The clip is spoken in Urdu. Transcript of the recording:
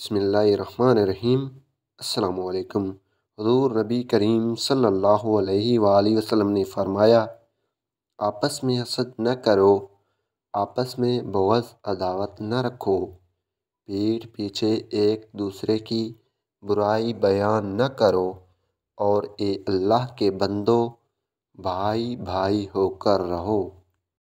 بسم اللہ الرحمن الرحیم السلام علیکم حضور نبی کریم صلی اللہ علیہ وآلہ وسلم نے فرمایا آپس میں حسد نہ کرو آپس میں بغض عداوت نہ رکھو پیٹ پیچھے ایک دوسرے کی برائی بیان نہ کرو اور اے اللہ کے بندو بھائی بھائی ہو کر رہو